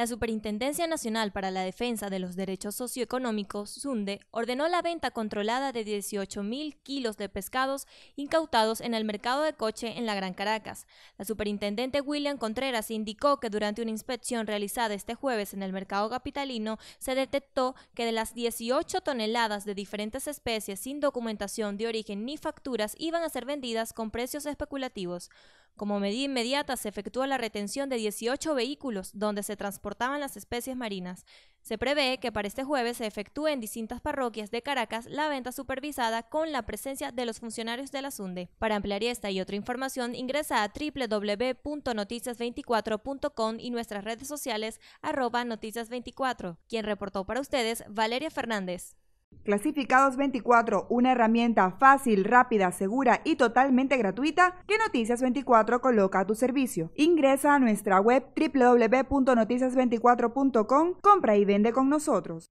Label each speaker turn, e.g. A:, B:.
A: La Superintendencia Nacional para la Defensa de los Derechos Socioeconómicos, SUNDE, ordenó la venta controlada de 18.000 kilos de pescados incautados en el mercado de coche en la Gran Caracas. La superintendente William Contreras indicó que durante una inspección realizada este jueves en el mercado capitalino se detectó que de las 18 toneladas de diferentes especies sin documentación de origen ni facturas iban a ser vendidas con precios especulativos. Como medida inmediata se efectuó la retención de 18 vehículos donde se transportaban las especies marinas. Se prevé que para este jueves se efectúe en distintas parroquias de Caracas la venta supervisada con la presencia de los funcionarios de la SUNDE. Para ampliar esta y otra información ingresa a www.noticias24.com y nuestras redes sociales arroba noticias24. Quien reportó para ustedes, Valeria Fernández.
B: Clasificados 24, una herramienta fácil, rápida, segura y totalmente gratuita que Noticias 24 coloca a tu servicio. Ingresa a nuestra web www.noticias24.com, compra y vende con nosotros.